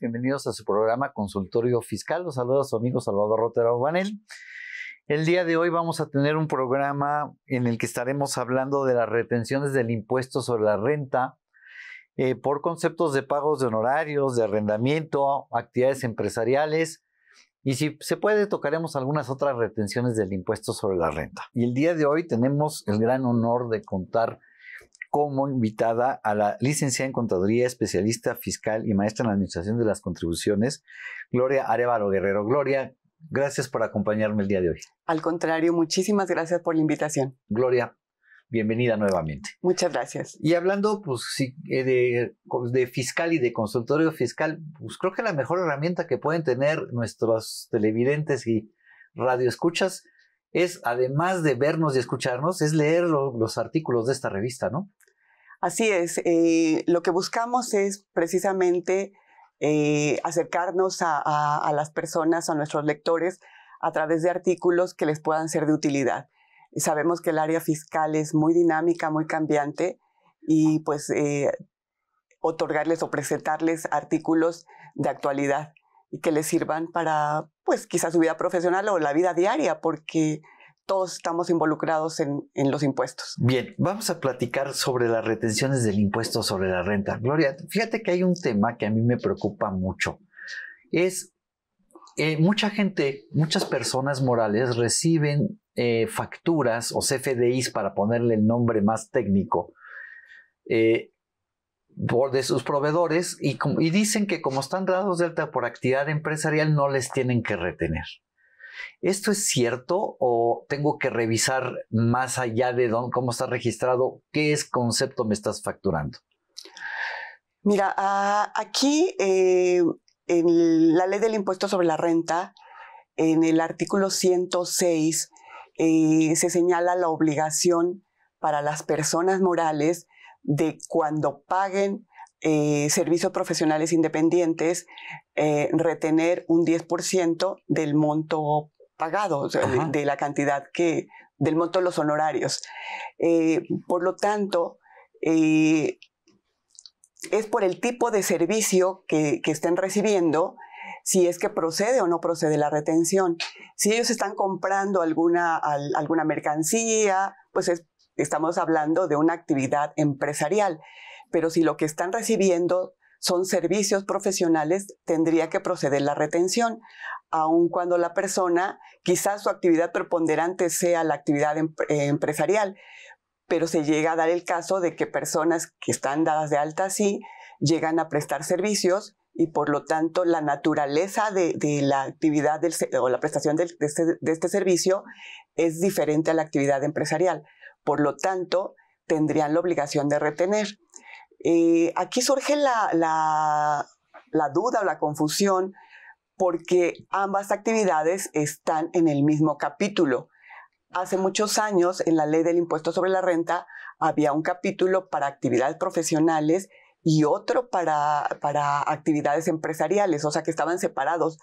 Bienvenidos a su programa Consultorio Fiscal. Los saluda su amigo Salvador Rotero Banel. El día de hoy vamos a tener un programa en el que estaremos hablando de las retenciones del impuesto sobre la renta eh, por conceptos de pagos de honorarios, de arrendamiento, actividades empresariales. Y si se puede, tocaremos algunas otras retenciones del impuesto sobre la renta. Y el día de hoy tenemos el gran honor de contar como invitada a la licenciada en Contaduría, especialista fiscal y maestra en la Administración de las Contribuciones, Gloria Arevalo Guerrero. Gloria, gracias por acompañarme el día de hoy. Al contrario, muchísimas gracias por la invitación. Gloria, bienvenida nuevamente. Muchas gracias. Y hablando pues, eh, de, de, fiscal y de consultorio fiscal, pues, creo que la mejor herramienta que pueden tener nuestros televidentes y radioescuchas es, además de vernos y escucharnos, es leer los artículos de esta revista, ¿no? Así es, eh, lo que buscamos es precisamente eh, acercarnos a, las personas, a nuestros lectores, a través de artículos que les puedan ser de utilidad. Sabemos que el área fiscal es muy dinámica, muy cambiante, y pues eh, otorgarles o presentarles artículos de actualidad y que les sirvan para pues quizás su vida profesional o la vida diaria, porque todos estamos involucrados en, los impuestos. Bien, vamos a platicar sobre las retenciones del impuesto sobre la renta. Gloria, fíjate que hay un tema que a mí me preocupa mucho. Es eh, mucha gente, muchas personas morales reciben eh, facturas o CFDIs para ponerle el nombre más técnico. Eh, de sus proveedores y, dicen que como están dados de alta por actividad empresarial no les tienen que retener. ¿Esto es cierto o tengo que revisar más allá de cómo está registrado qué es concepto me estás facturando? Mira, ah, aquí eh, en la ley del impuesto sobre la renta, en el artículo 106, eh, se señala la obligación para las personas morales de cuando paguen eh, servicios profesionales independientes, eh, retener un 10% del monto pagado, de, la cantidad que, del monto de los honorarios. Eh, por lo tanto, es por el tipo de servicio que, estén recibiendo, si es que procede o no procede la retención. Si ellos están comprando alguna, alguna mercancía, pues es estamos hablando de una actividad empresarial, pero si lo que están recibiendo son servicios profesionales, tendría que proceder la retención, aun cuando la persona, quizás su actividad preponderante sea la actividad eh, empresarial, pero se llega a dar el caso de que personas que están dadas de alta así llegan a prestar servicios y por lo tanto la naturaleza de, la actividad o la prestación este, de este servicio es diferente a la actividad empresarial por lo tanto, tendrían la obligación de retener. Eh, aquí surge la, duda o la confusión porque ambas actividades están en el mismo capítulo. Hace muchos años, en la ley del impuesto sobre la renta, había un capítulo para actividades profesionales y otro para, para actividades empresariales, o sea que estaban separados,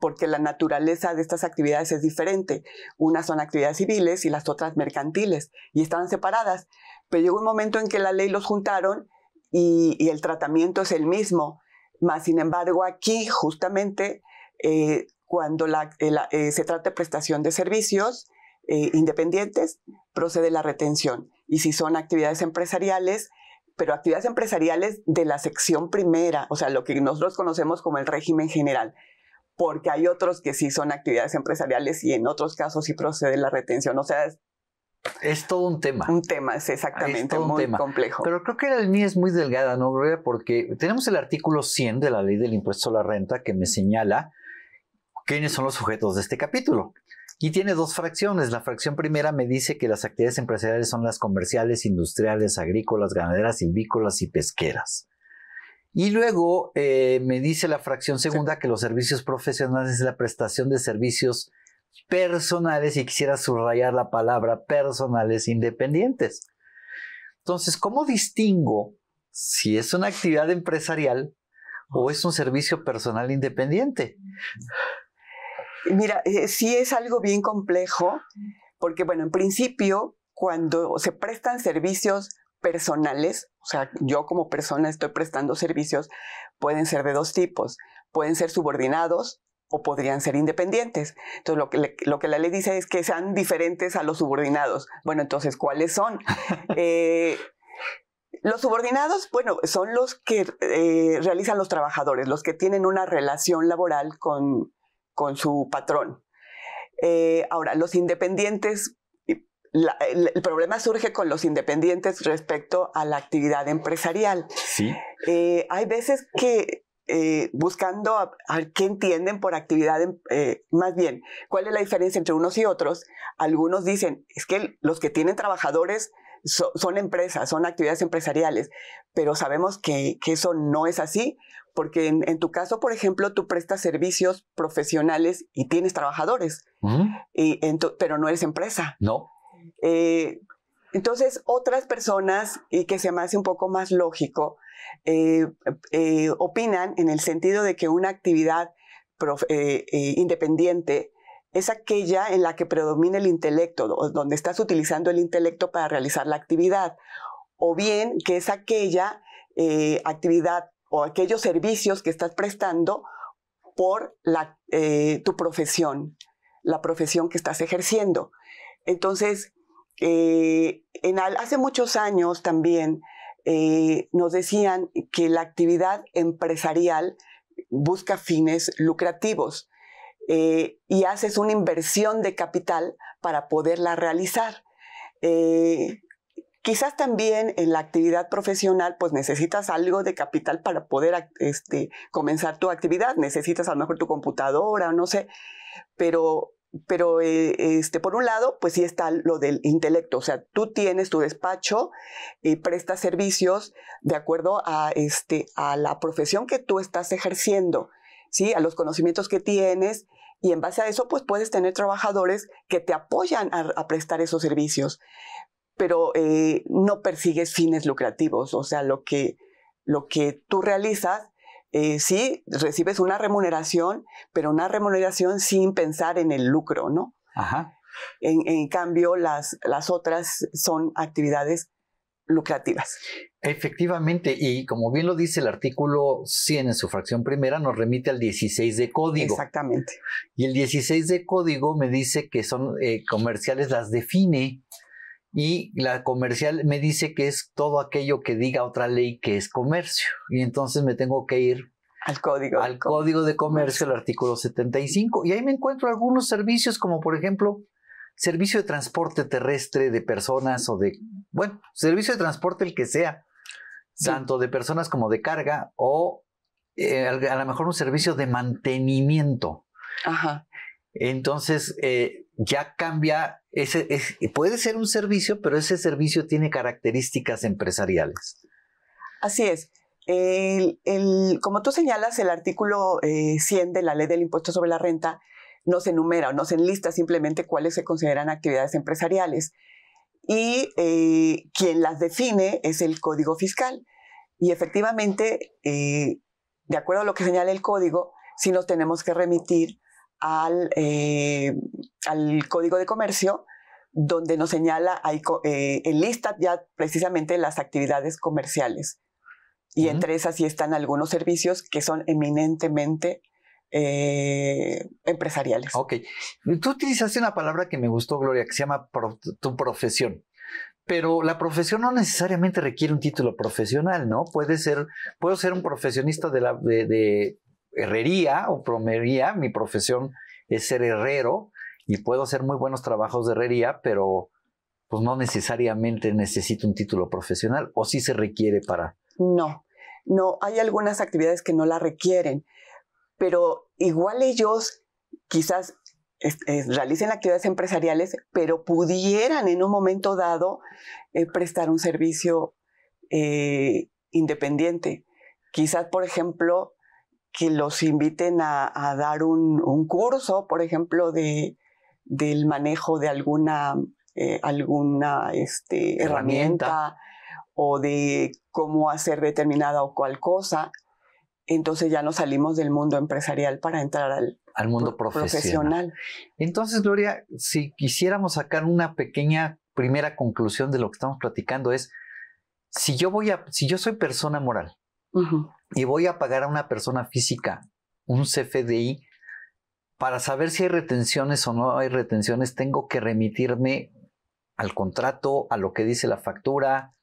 porque la naturaleza de estas actividades es diferente. Unas son actividades civiles y las otras mercantiles, y estaban separadas. Pero llegó un momento en que la ley los juntaron y, el tratamiento es el mismo. Más sin embargo, aquí justamente eh, cuando eh, eh, se trata de prestación de servicios independientes, procede la retención. Y si son actividades empresariales, pero actividades empresariales de la sección primera, o sea, lo que nosotros conocemos como el régimen general porque hay otros que sí son actividades empresariales y en otros casos sí procede la retención. O sea, es, todo un tema. Un tema, es exactamente, es muy tema. complejo. Pero creo que la línea es muy delgada, ¿no, Gloria? Porque tenemos el artículo 100 de la ley del impuesto a la renta que me señala quiénes son los sujetos de este capítulo. Y tiene dos fracciones. La fracción primera me dice que las actividades empresariales son las comerciales, industriales, agrícolas, ganaderas, silvícolas y pesqueras. Y luego eh, me dice la fracción segunda que los servicios profesionales es la prestación de servicios personales y quisiera subrayar la palabra personales independientes. Entonces, ¿cómo distingo si es una actividad empresarial o es un servicio personal independiente? Mm. Mira, eh, sí es algo bien complejo, porque bueno, en principio, cuando se prestan servicios personales, o sea, yo como persona estoy prestando servicios, pueden ser de dos tipos. Pueden ser subordinados o podrían ser independientes. Entonces, lo que, la ley dice es que sean diferentes a los subordinados. Bueno, entonces, ¿cuáles son? Eh, los subordinados, bueno, son los que eh, realizan los trabajadores, los que tienen una relación laboral con, con su patrón. Eh, ahora, los independientes el, problema surge con los independientes respecto a la actividad empresarial. Sí. Eh, hay veces que eh, buscando a, qué entienden por actividad, em, eh, más bien, cuál es la diferencia entre unos y otros. Algunos dicen, es que los que tienen trabajadores son empresas, son actividades empresariales, pero sabemos que, eso no es así, porque en, tu caso, por ejemplo, tú prestas servicios profesionales y tienes trabajadores, pero no eres empresa. No. Eh, entonces, otras personas, y que se me hace un poco más lógico, eh, eh, opinan en el sentido de que una actividad independiente es aquella en la que predomina el intelecto, donde estás utilizando el intelecto para realizar la actividad, o bien que es aquella actividad o aquellos servicios que estás prestando por tu profesión, la profesión que estás ejerciendo. Entonces, eh, hace muchos años también eh, nos decían que la actividad empresarial busca fines lucrativos eh, y haces una inversión de capital para poderla realizar. quizás también en la actividad profesional pues necesitas algo de capital para poder este, comenzar tu actividad, necesitas a lo mejor tu computadora, no sé, pero pero eh, este, por un lado, pues sí está lo del intelecto, o sea, tú tienes tu despacho, y prestas servicios de acuerdo a, este, a la profesión que tú estás ejerciendo, ¿sí? a los conocimientos que tienes, y en base a eso, pues puedes tener trabajadores que te apoyan a, prestar esos servicios, pero eh, no persigues fines lucrativos, o sea, lo lo que tú realizas eh, sí, recibes una remuneración, pero una remuneración sin pensar en el lucro, ¿no? Ajá. En, cambio, las, las otras son actividades lucrativas. Efectivamente, y como bien lo dice el artículo 100 en su fracción primera, nos remite al 16 de código. Exactamente. Y el 16 de código me dice que son eh, comerciales, las define y la comercial me dice que es todo aquello que diga otra ley que es comercio. Y entonces me tengo que ir al código. Al código de comercio, el artículo 75. Y ahí me encuentro algunos servicios como por ejemplo servicio de transporte terrestre de personas o de, bueno, servicio de transporte el que sea, tanto de personas como de carga o eh, a lo mejor un servicio de mantenimiento. Ajá. Entonces, eh, ya cambia, ese, puede ser un servicio, pero ese servicio tiene características empresariales. Así es. como tú señalas, el artículo 100 eh, de la ley del impuesto sobre la renta no se enumera o no se enlista simplemente cuáles se consideran actividades empresariales. Y eh, quien las define es el Código Fiscal. Y efectivamente, eh, de acuerdo a lo que señala el Código, sí nos tenemos que remitir eh, al, Código de Comercio, donde nos señala, hay, eh, ya precisamente las actividades comerciales. Y entre esas sí están algunos servicios que son eminentemente eh, empresariales. Ok. Tú utilizaste una palabra que me gustó, Gloria, que se llama tu profesión. Pero la profesión no necesariamente requiere un título profesional, ¿no? Puede ser, puedo ser un profesionista de, la, de herrería o promería, mi profesión es ser herrero y puedo hacer muy buenos trabajos de herrería, pero pues no necesariamente necesito un título profesional o sí se requiere para... No, no, hay algunas actividades que no la requieren, pero igual ellos quizás realicen actividades empresariales, pero pudieran en un momento dado eh, prestar un servicio eh, independiente. Quizás, por ejemplo, que los inviten a, dar un, curso, por ejemplo, de, del manejo de alguna, eh, alguna este, herramienta. o de cómo hacer determinada o cual cosa. Entonces ya nos salimos del mundo empresarial para entrar al, mundo profesional. profesional. Entonces, Gloria, si quisiéramos sacar una pequeña primera conclusión de lo que estamos platicando es, si yo voy a, si yo soy persona moral, y voy a pagar a una persona física un CFDI para saber si hay retenciones o no hay retenciones, tengo que remitirme al contrato, a lo que dice la factura,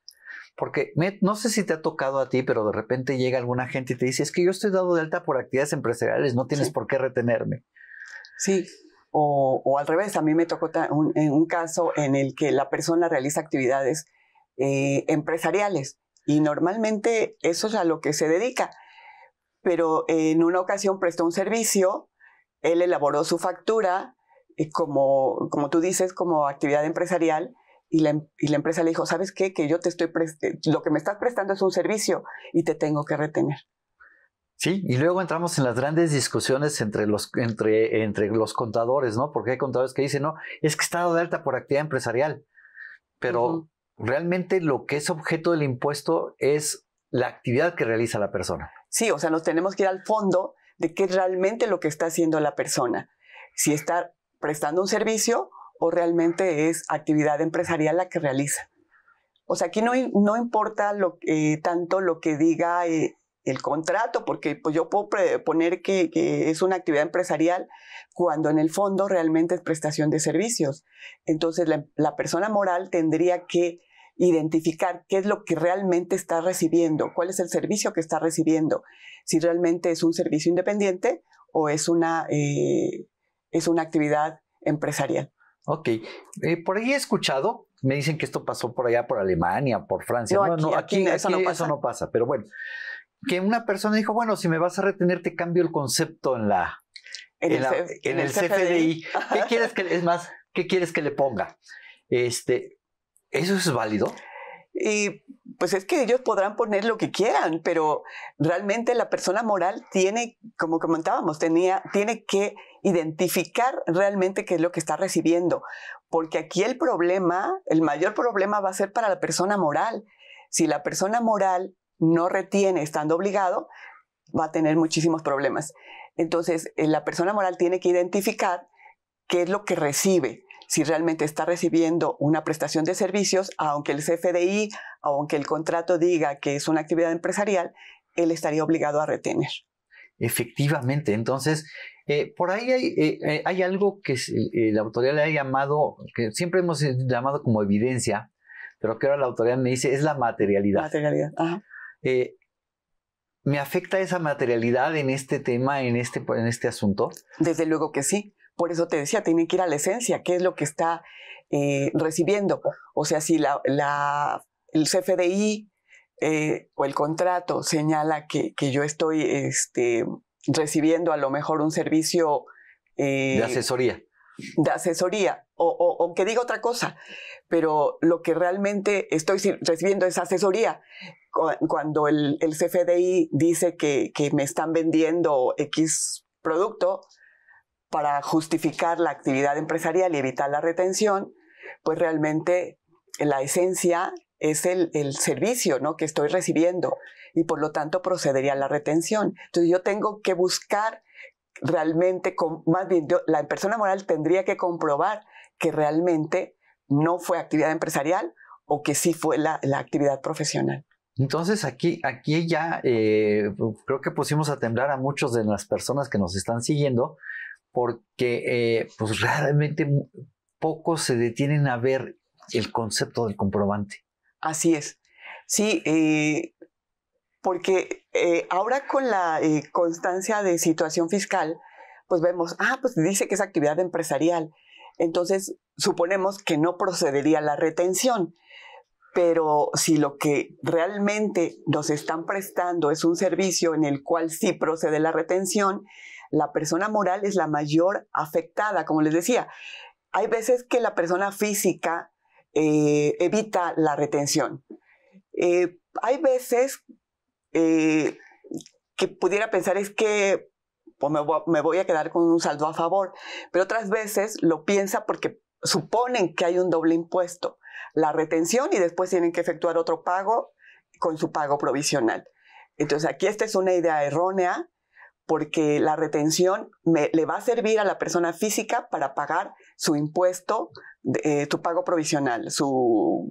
porque no sé si te ha tocado a ti, pero de repente llega alguna gente y te dice, es que yo estoy dado de alta por actividades empresariales, no tienes por qué retenerme. Sí, o, al revés, a mí me tocó un, en un caso en el que la persona realiza actividades eh, empresariales y normalmente eso es a lo que se dedica. Pero en una ocasión prestó un servicio, él elaboró su factura, eh, como, como tú dices, como actividad empresarial, y la, em, y la, empresa le dijo, ¿sabes qué? Que yo te estoy, lo que me estás prestando es un servicio y te tengo que retener. Sí, y luego entramos en las grandes discusiones entre los, entre, entre los contadores, ¿no? Porque hay contadores que dicen, no, es que está dado de alta por actividad empresarial, pero realmente lo que es objeto del impuesto es la actividad que realiza la persona. Sí, o sea, nos tenemos que ir al fondo de qué es realmente lo que está haciendo la persona. Si está prestando un servicio o realmente es actividad empresarial la que realiza. O sea, aquí no, no importa eh, tanto lo que diga eh, el contrato, porque pues, yo puedo poner que, es una actividad empresarial cuando en el fondo realmente es prestación de servicios. Entonces, la persona moral tendría que identificar qué es lo que realmente está recibiendo, cuál es el servicio que está recibiendo, si realmente es un servicio independiente o es una, eh, es una actividad empresarial. Ok, eh, por ahí he escuchado, me dicen que esto pasó por allá, por Alemania, por Francia. No, no, aquí, eso, no pasa. no pasa, pero bueno, que una persona dijo, bueno, si me vas a retener te cambio el concepto en la... En, el, CFDI. CFDI. ¿Qué quieres que, es más, qué quieres que le ponga? Este, ¿Eso es válido? Y pues es que ellos podrán poner lo que quieran, pero realmente la persona moral tiene, como comentábamos, tenía, tiene que identificar realmente qué es lo que está recibiendo, porque aquí el problema, el mayor problema va a ser para la persona moral. Si la persona moral no retiene estando obligado, va a tener muchísimos problemas. Entonces, eh, la persona moral tiene que identificar qué es lo que recibe si realmente está recibiendo una prestación de servicios, aunque el CFDI, aunque el contrato diga que es una actividad empresarial, él estaría obligado a retener. Efectivamente, entonces, eh, por ahí hay, eh, eh, algo que la autoridad le ha llamado, que siempre hemos llamado como evidencia, pero que ahora la autoridad me dice es la materialidad. Materialidad, ¿Me afecta esa materialidad en este tema, en este, en este asunto? Desde luego que sí. Por eso te decía, tiene que ir a la esencia, qué es lo que está eh, recibiendo. O sea, si la, el CFDI eh, o el contrato señala que, que yo estoy este, recibiendo a lo mejor un servicio... Eh, de asesoría. De asesoría, o, que diga otra cosa, pero lo que realmente estoy recibiendo es asesoría. Cuando el, el CFDI dice que, que me están vendiendo X producto, para justificar la actividad empresarial y evitar la retención, pues realmente la esencia es el, servicio ¿no? que estoy recibiendo y por lo tanto procedería a la retención. Entonces yo tengo que buscar realmente, con, más bien la persona moral tendría que comprobar que realmente no fue actividad empresarial o que sí fue la, actividad profesional. Entonces aquí, aquí ya eh, creo que pusimos a temblar a muchas de las personas que nos están siguiendo porque eh, pues realmente pocos se detienen a ver el concepto del comprobante. Así es. Sí, eh, porque eh, ahora con la constancia de situación fiscal, pues vemos, ah, pues dice que es actividad empresarial. Entonces, suponemos que no procedería la retención, pero si lo que realmente nos están prestando es un servicio en el cual sí procede la retención, la persona moral es la mayor afectada, como les decía. Hay veces que la persona física eh, evita la retención. Eh, hay veces eh, que pudiera pensar es que pues, me voy a quedar con un saldo a favor, pero otras veces lo piensa porque suponen que hay un doble impuesto, la retención y después tienen que efectuar otro pago con su pago provisional. Entonces aquí esta es una idea errónea porque la retención le va a servir a la persona física para pagar su impuesto, eh, su pago provisional, su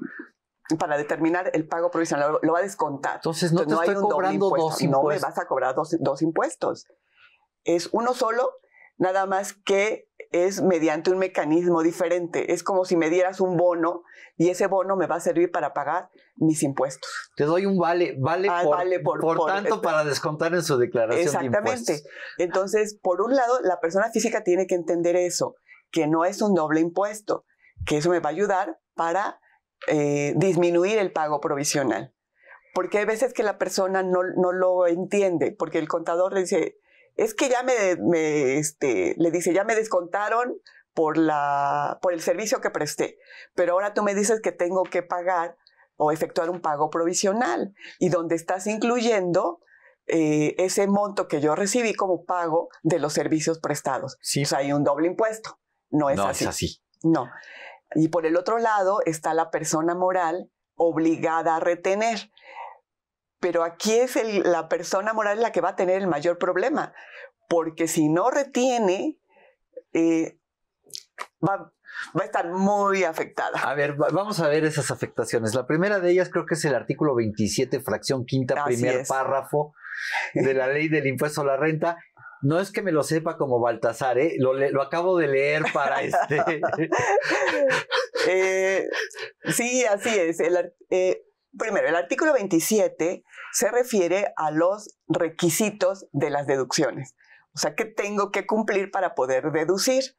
para determinar el pago provisional, lo, va a descontar. Entonces no te estoy hay cobrando dos impuestos. No me vas a cobrar dos impuestos. Es uno solo nada más que es mediante un mecanismo diferente. Es como si me dieras un bono y ese bono me va a servir para pagar mis impuestos. Te doy un vale, vale, ah, por, tanto para descontar en su declaración. Exactamente. Entonces, por un lado, la persona física tiene que entender eso, que no es un doble impuesto, que eso me va a ayudar para eh, disminuir el pago provisional. Porque hay veces que la persona no, no lo entiende, porque el contador le dice, es que ya me, este, le dice, ya me descontaron por, la, por el servicio que presté, pero ahora tú me dices que tengo que pagar o efectuar un pago provisional y donde estás incluyendo eh, ese monto que yo recibí como pago de los servicios prestados. Sí. O sea, hay un doble impuesto. No es Es así. No. Y por el otro lado está la persona moral obligada a retener pero aquí es la persona moral la que va a tener el mayor problema, porque si no retiene, eh, va, a estar muy afectada. A ver, vamos a ver esas afectaciones. La primera de ellas creo que es el artículo 27, fracción quinta, primer párrafo de la ley del impuesto a la renta. No es que me lo sepa como Baltasar, ¿eh? lo, acabo de leer para este. Eh, sí, así es. El, Primero, el artículo 27 se refiere a los requisitos de las deducciones. O sea, ¿qué tengo que cumplir para poder deducir?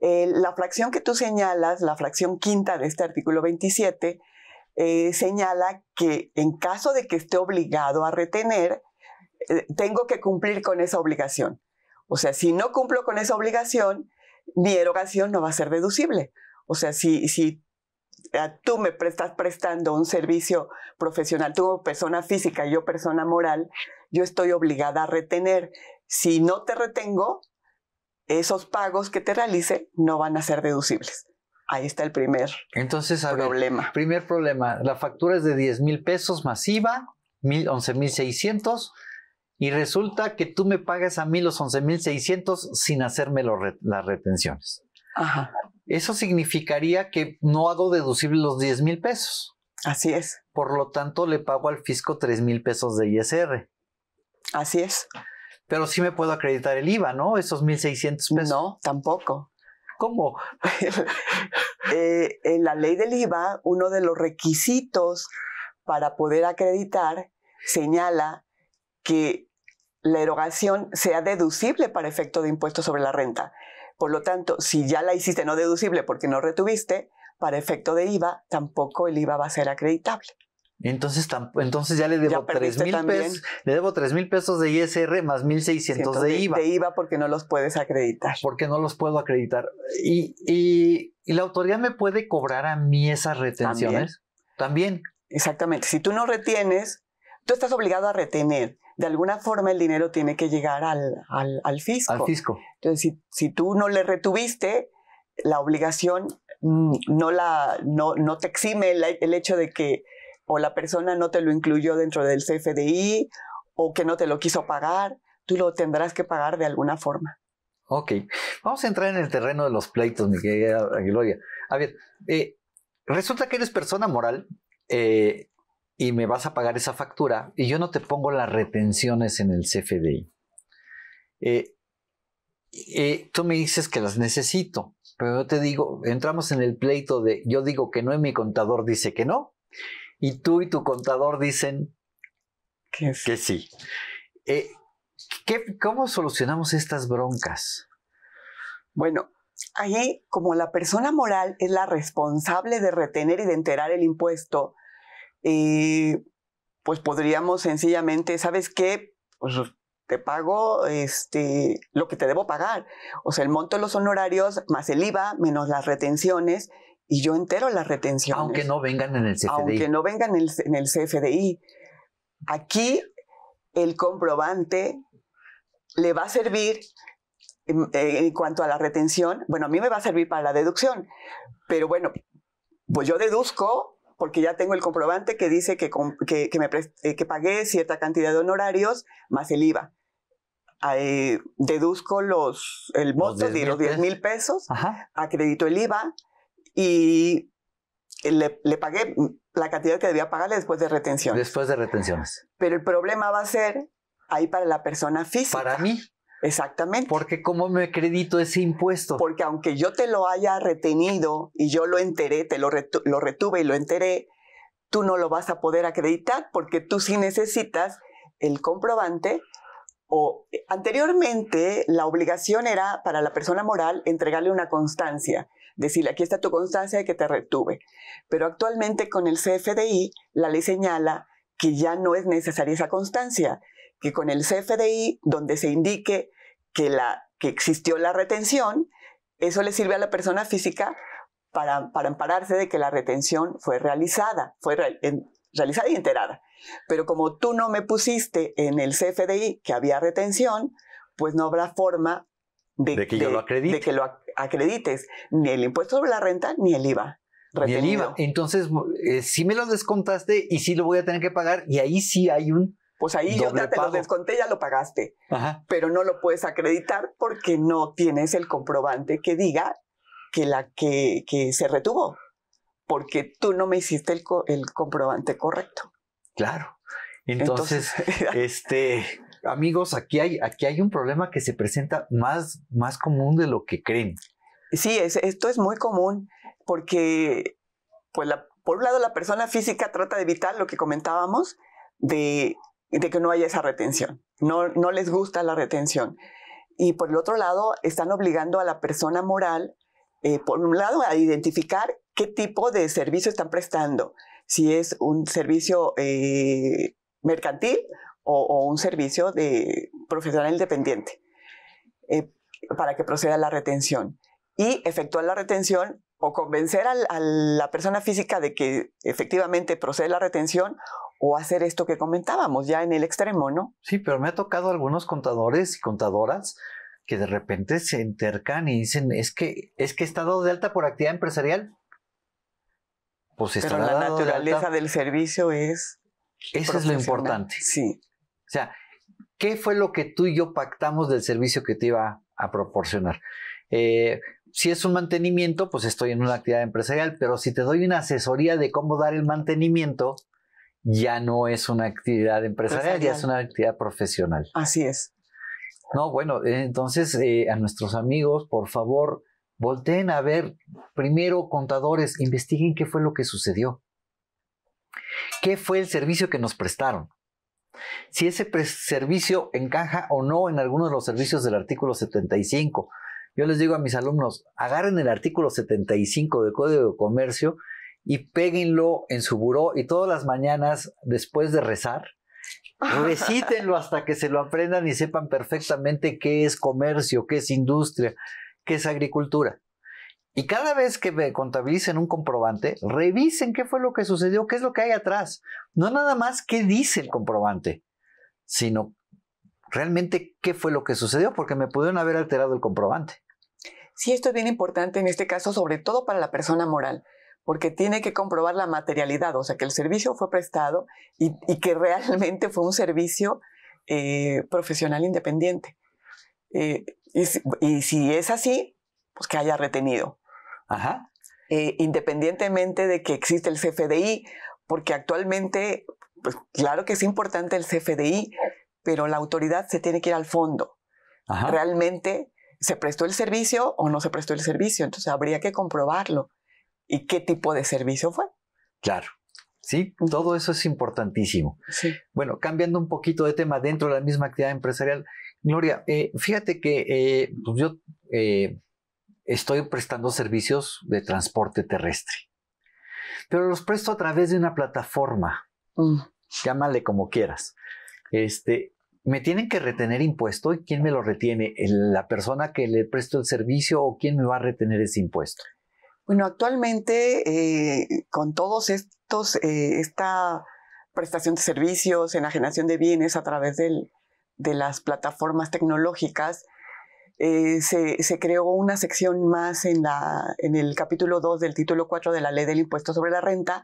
Eh, la fracción que tú señalas, la fracción quinta de este artículo 27, eh, señala que en caso de que esté obligado a retener, eh, tengo que cumplir con esa obligación. O sea, si no cumplo con esa obligación, mi erogación no va a ser deducible. O sea, si, si tú me estás prestando un servicio profesional, tú persona física yo persona moral, yo estoy obligada a retener. Si no te retengo, esos pagos que te realice no van a ser deducibles. Ahí está el primer Entonces, problema. primer problema, la factura es de 10 mil pesos masiva, 11,600 y resulta que tú me pagas a mí los 11,600 sin hacerme las retenciones. Ajá. Eso significaría que no hago deducible los 10 mil pesos. Así es. Por lo tanto, le pago al fisco 3 mil pesos de ISR. Así es. Pero sí me puedo acreditar el IVA, ¿no? Esos 1.600 pesos. No, tampoco. ¿Cómo? Eh, en la ley del IVA, uno de los requisitos para poder acreditar señala que la erogación sea deducible para efecto de impuestos sobre la renta. Por lo tanto, si ya la hiciste no deducible porque no retuviste, para efecto de IVA, tampoco el IVA va a ser acreditable. Entonces, entonces ya le debo tres mil pesos. Le debo tres mil pesos de ISR más 1600 de, IVA. De IVA porque no los puedes acreditar. Porque no los puedo acreditar. Y, y, la autoridad me puede cobrar a mí esas retenciones. ¿También? Exactamente. Si tú no retienes, tú estás obligado a retener de alguna forma el dinero tiene que llegar al, al, fisco. Al fisco. Entonces, si, tú no le retuviste, la obligación mm, no, la, no, te exime el, hecho de que o la persona no te lo incluyó dentro del CFDI o que no te lo quiso pagar, tú lo tendrás que pagar de alguna forma. Ok, vamos a entrar en el terreno de los pleitos, mi querida A ver, eh, resulta que eres persona moral, eh, y me vas a pagar esa factura y yo no te pongo las retenciones en el CFDI. Eh, eh, tú me dices que las necesito, pero yo te digo, entramos en el pleito de yo digo que no y mi contador dice que no, y tú y tu contador dicen que sí. Eh, ¿Cómo solucionamos estas broncas? Bueno, ahí como la persona moral es la responsable de retener y de enterar el impuesto, pues podríamos sencillamente, ¿sabes qué? Pues, te pago este, lo que te debo pagar, o sea, el monto de los honorarios más el IVA menos las retenciones y yo entero las retenciones. Aunque no vengan en el CFDI. Aunque no vengan en el, CFDI. Aquí el comprobante le va a servir en, en, cuanto a la retención, bueno, a mí me va a servir para la deducción, pero bueno, pues yo deduzco porque ya tengo el comprobante que dice que, eh, que, pagué cierta cantidad de honorarios más el IVA. Ah, eh, deduzco los, el monto de los 10 mil pesos, acredito el IVA y le, le, pagué la cantidad que debía pagarle después de retención. Después de retenciones. Pero el problema va a ser ahí para la persona física. Para mí. Exactamente. Porque ¿cómo me acredito ese impuesto? Porque aunque yo te lo haya retenido y yo lo enteré, te lo, lo retuve y lo enteré, tú no lo vas a poder acreditar porque tú sí necesitas el comprobante o eh, anteriormente la obligación era para la persona moral entregarle una constancia, decirle aquí está tu constancia de que te retuve. Pero actualmente con el CFDI la ley señala que ya no es necesaria esa constancia, que con el CFDI donde se indique que, la, que existió la retención, eso le sirve a la persona física para, para ampararse de que la retención fue realizada, fue realizada y enterada. Pero como tú no me pusiste en el CFDI que había retención, pues no habrá forma de, que, yo lo acredites, ni el impuesto sobre la renta ni el IVA. Ni el IVA. Entonces, eh, si me lo descontaste y si lo voy a tener que pagar, y ahí sí hay un pues ahí yo te lo desconté, ya lo pagaste. Pero no lo puedes acreditar porque no tienes el comprobante que diga que la que, se retuvo, porque tú no me hiciste el, comprobante correcto. Claro. Entonces, este, amigos, aquí hay, aquí hay un problema que se presenta más, más común de lo que creen. Sí, esto es muy común porque, pues por un lado, la persona física trata de evitar lo que comentábamos, de de que no haya esa retención. No, les gusta la retención. Y por el otro lado, están obligando a la persona moral, eh, por un lado, a identificar qué tipo de servicio están prestando, si es un servicio eh, mercantil o, un servicio de profesional independiente, eh, para que proceda la retención. Y efectuar la retención o convencer a la persona física de que efectivamente procede la retención o hacer esto que comentábamos ya en el extremo, ¿no? Sí, pero me ha tocado algunos contadores y contadoras que de repente se intercan y dicen, es que, es que he estado de alta por actividad empresarial. Pues Pero la naturaleza del servicio es... Eso es lo importante. Sí. O sea, ¿qué fue lo que tú y yo pactamos del servicio que te iba a proporcionar? Eh, si es un mantenimiento, pues estoy en una actividad empresarial, pero si te doy una asesoría de cómo dar el mantenimiento, ya no es una actividad empresarial, ya es una actividad profesional. Así es. No, bueno, eh, entonces eh, a nuestros amigos, por favor, volteen a ver primero contadores, investiguen qué fue lo que sucedió, qué fue el servicio que nos prestaron, si ese servicio encaja o no en alguno de los servicios del artículo 75. Yo les digo a mis alumnos, agarren el artículo 75 del Código de Comercio y péguenlo en su buró y todas las mañanas después de rezar, recítenlo hasta que se lo aprendan y sepan perfectamente qué es comercio, qué es industria, qué es agricultura. Y cada vez que me contabilicen un comprobante, revisen qué fue lo que sucedió, qué es lo que hay atrás. No nada más qué dice el comprobante, sino realmente qué fue lo que sucedió, porque me pudieron haber alterado el comprobante. Sí, esto es bien importante en este caso, sobre todo para la persona moral porque tiene que comprobar la materialidad, o sea, que el servicio fue prestado y, que realmente fue un servicio eh, profesional independiente. Eh, y, si, es así, pues que haya retenido. Ajá. Eh, independientemente de que existe el CFDI, porque actualmente, pues claro que es importante el CFDI, pero la autoridad se tiene que ir al fondo. Ajá. Realmente se prestó el servicio o no se prestó el servicio, entonces habría que comprobarlo y qué tipo de servicio fue. Claro. Sí, todo eso es importantísimo. Sí. Bueno, cambiando un poquito de tema dentro de la misma actividad empresarial, Gloria, eh, fíjate que eh, pues yo eh, estoy prestando servicios de transporte terrestre, pero los presto a través de una plataforma, mm. llámale como quieras. Este, me tienen que retener impuesto y quién me lo retiene, la persona que le presto el servicio o quién me va a retener ese impuesto. Bueno, actualmente eh, con todos estos, eh, esta prestación de servicios, enajenación de bienes a través de las plataformas tecnológicas, eh, se, creó una sección más en, el capítulo 2 del título 4 de la ley del impuesto sobre la renta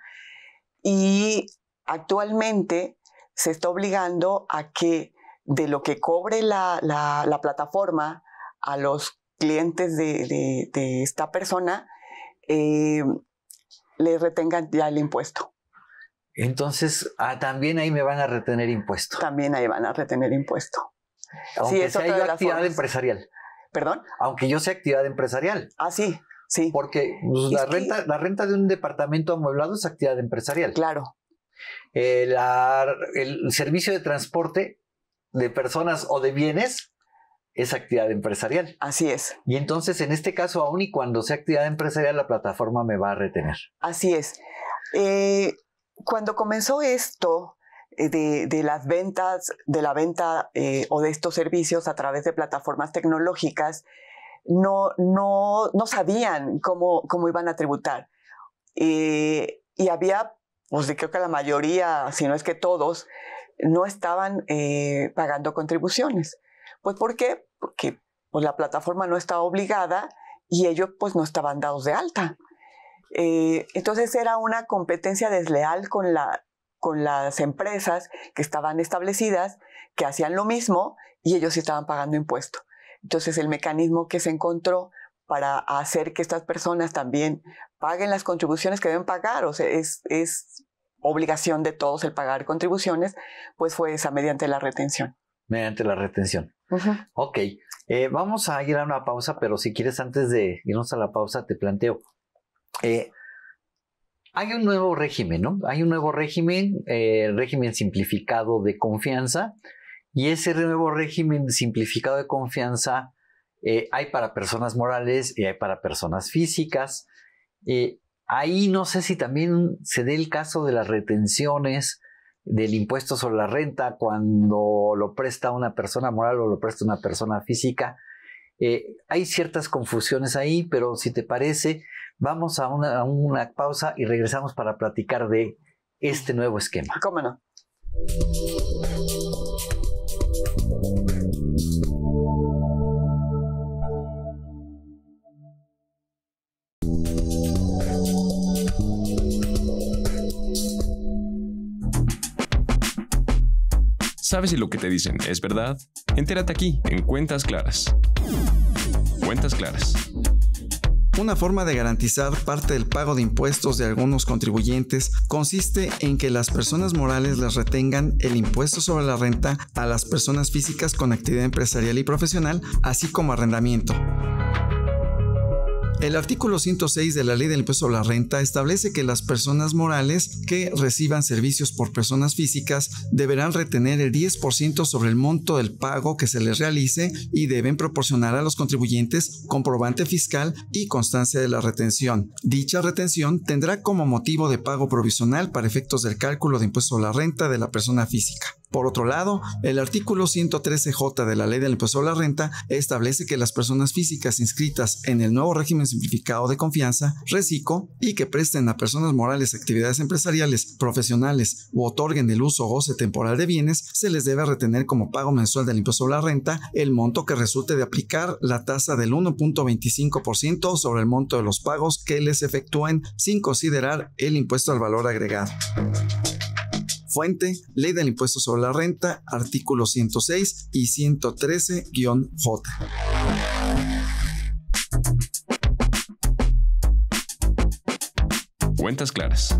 y actualmente se está obligando a que de lo que cobre la, plataforma a los clientes de esta persona, eh, le retengan ya el impuesto. Entonces, ah, también ahí me van a retener impuesto. También ahí van a retener impuesto. Aunque sea yo actividad empresarial. ¿Perdón? Aunque yo sea actividad empresarial. Ah, sí, sí. Porque pues, la, renta, la renta de un departamento amueblado es actividad empresarial. Claro. el servicio de transporte de personas o de bienes es actividad empresarial. Así es. Y entonces, en este caso, aún y cuando sea actividad empresarial, la plataforma me va a retener. Así es. Eh, cuando comenzó esto eh, de, las ventas, de la venta eh, o de estos servicios a través de plataformas tecnológicas, no, no, sabían cómo, cómo iban a tributar. y había, pues creo que la mayoría, si no es que todos, no estaban pagando contribuciones. Pues ¿por qué? porque pues, la plataforma no estaba obligada y ellos pues no estaban dados de alta. Eh, entonces era una competencia desleal con, la, con las empresas que estaban establecidas, que hacían lo mismo y ellos estaban pagando impuestos. Entonces el mecanismo que se encontró para hacer que estas personas también paguen las contribuciones que deben pagar, o sea, es, es obligación de todos el pagar contribuciones, pues fue esa mediante la retención. Mediante la retención. Ok, eh, vamos a ir a una pausa, pero si quieres, antes de irnos a la pausa, te planteo. Eh, hay un nuevo régimen, ¿no? Hay un nuevo régimen, eh, el régimen simplificado de confianza, y ese nuevo régimen simplificado de confianza hay para personas morales y hay para personas físicas. ahí no sé si también se dé el caso de las retenciones del impuesto sobre la renta cuando lo presta una persona moral o lo presta una persona física. Eh, hay ciertas confusiones ahí, pero si te parece, vamos a una, pausa y regresamos para platicar de este nuevo esquema. ¿Cómo no? ¿Sabes si lo que te dicen es verdad? Entérate aquí, en Cuentas Claras. Cuentas Claras. Una forma de garantizar parte del pago de impuestos de algunos contribuyentes consiste en que las personas morales les retengan el impuesto sobre la renta a las personas físicas con actividad empresarial y profesional, así como arrendamiento. El artículo 106 de la Ley del Impuesto a la Renta establece que las personas morales que reciban servicios por personas físicas deberán retener el 10% sobre el monto del pago que se les realice y deben proporcionar a los contribuyentes comprobante fiscal y constancia de la retención. Dicha retención tendrá como motivo de pago provisional para efectos del cálculo de impuesto a la renta de la persona física. Por otro lado, el artículo 113J de la Ley del Impuesto a la Renta establece que las personas físicas inscritas en el nuevo régimen simplificado de confianza, RECICO, y que presten a personas morales actividades empresariales, profesionales u otorguen el uso o goce temporal de bienes, se les debe retener como pago mensual del impuesto a la renta el monto que resulte de aplicar la tasa del 1.25% sobre el monto de los pagos que les efectúen sin considerar el impuesto al valor agregado. Fuente, Ley del Impuesto sobre la Renta, artículo 106 y 113-J. Cuentas claras.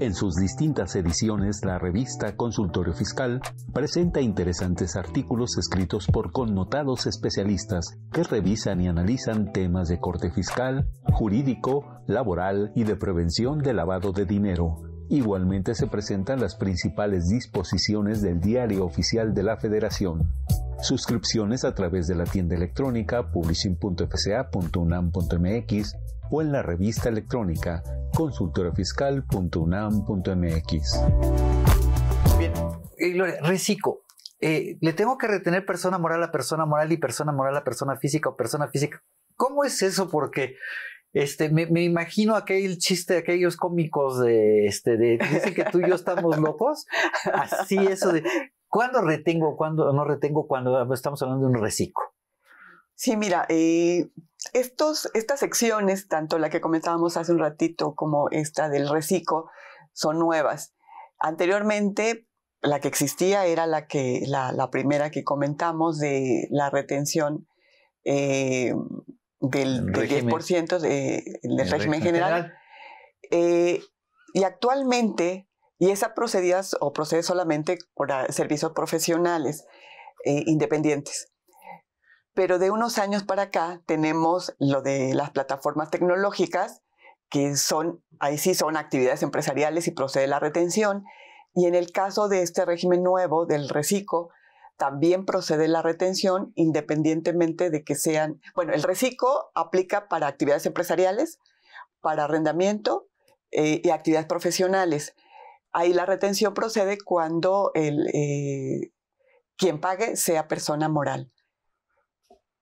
En sus distintas ediciones, la revista Consultorio Fiscal presenta interesantes artículos escritos por connotados especialistas que revisan y analizan temas de corte fiscal, jurídico, laboral y de prevención de lavado de dinero Igualmente se presentan las principales disposiciones del Diario Oficial de la Federación. Suscripciones a través de la tienda electrónica publishing.fca.unam.mx o en la revista electrónica consultorafiscal.unam.mx. Bien, eh, eh, le tengo que retener persona moral a persona moral y persona moral a persona física o persona física. ¿Cómo es eso? Porque este, me, imagino aquel chiste de aquellos cómicos de, este, de, dicen que tú y yo estamos locos. Así eso de, ¿cuándo retengo, cuándo no retengo, cuando estamos hablando de un reciclo? Sí, mira, eh, estos, estas secciones, tanto la que comentábamos hace un ratito como esta del reciclo, son nuevas. Anteriormente, la que existía era la, que, la, primera que comentamos de la retención. Eh, del, 10% del régimen general. y actualmente, y esa procedía o procede solamente por servicios profesionales eh, independientes. Pero de unos años para acá tenemos lo de las plataformas tecnológicas, que son, ahí sí son actividades empresariales y procede la retención. Y en el caso de este régimen nuevo, del reciclo, también procede la retención independientemente de que sean, bueno, el reciclo aplica para actividades empresariales, para arrendamiento eh, y actividades profesionales. Ahí la retención procede cuando el, eh, quien pague sea persona moral.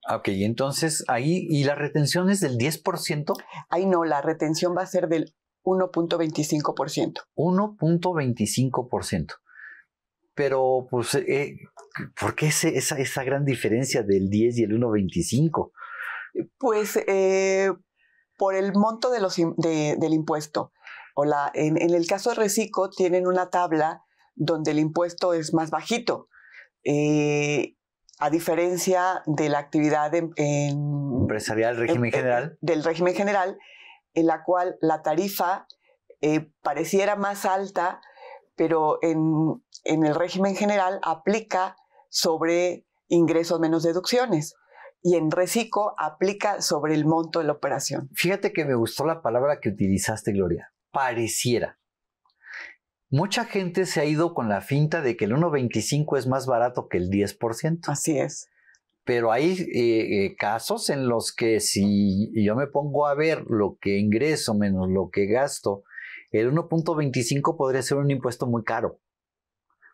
Ah, ok, entonces ahí, ¿y la retención es del 10%? Ahí no, la retención va a ser del 1.25%. 1.25% pero pues, eh, ¿por qué esa, gran diferencia del 10 y el 1,25? Pues eh, por el monto del impuesto. en, el caso de Recico tienen una tabla donde el impuesto es más bajito, eh, a diferencia de la actividad en, empresarial, régimen general. del régimen general, en la cual la tarifa pareciera más alta pero en, el régimen general aplica sobre ingresos menos deducciones y en reciclo aplica sobre el monto de la operación. Fíjate que me gustó la palabra que utilizaste, Gloria. Pareciera. Mucha gente se ha ido con la finta de que el 1.25 es más barato que el 10%. Así es. Pero hay eh, eh, casos en los que si yo me pongo a ver lo que ingreso menos lo que gasto el 1.25 podría ser un impuesto muy caro,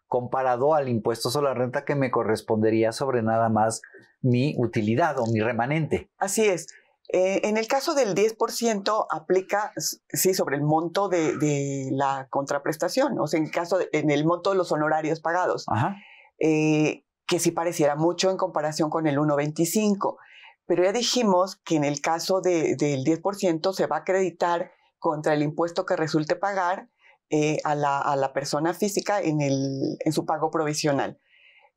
comparado al impuesto sobre la renta que me correspondería sobre nada más mi utilidad o mi remanente. Así es. Eh, en el caso del 10% aplica, sí, sobre el monto de, la contraprestación, o sea, en el, caso en el monto de los honorarios pagados, eh, que sí pareciera mucho en comparación con el 1.25, pero ya dijimos que en el caso del 10% se va a acreditar contra el impuesto que resulte pagar eh, a, la, a, la, persona física en, el, en su pago provisional.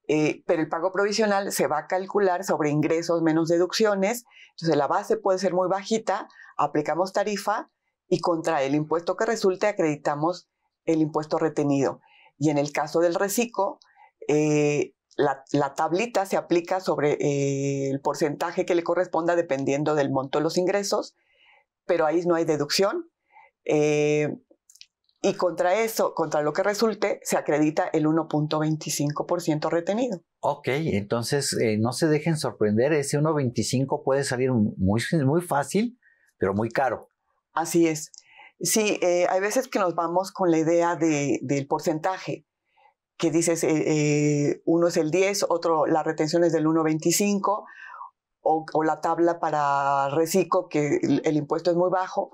Eh, pero el pago provisional se va a calcular sobre ingresos menos deducciones, entonces la base puede ser muy bajita, aplicamos tarifa y contra el impuesto que resulte acreditamos el impuesto retenido. Y en el caso del reciclo, eh, la, la, tablita se aplica sobre el porcentaje que le corresponda dependiendo del monto de los ingresos, pero ahí no hay deducción, eh, y contra eso, contra lo que resulte, se acredita el 1.25% retenido. Ok, entonces eh, no se dejen sorprender, ese 1.25 puede salir muy, muy fácil, pero muy caro. Así es. Sí, eh, hay veces que nos vamos con la idea del porcentaje, que dices, uno es el 10, otro, la retención es del 1.25, o, la tabla para reciclo, que el impuesto es muy bajo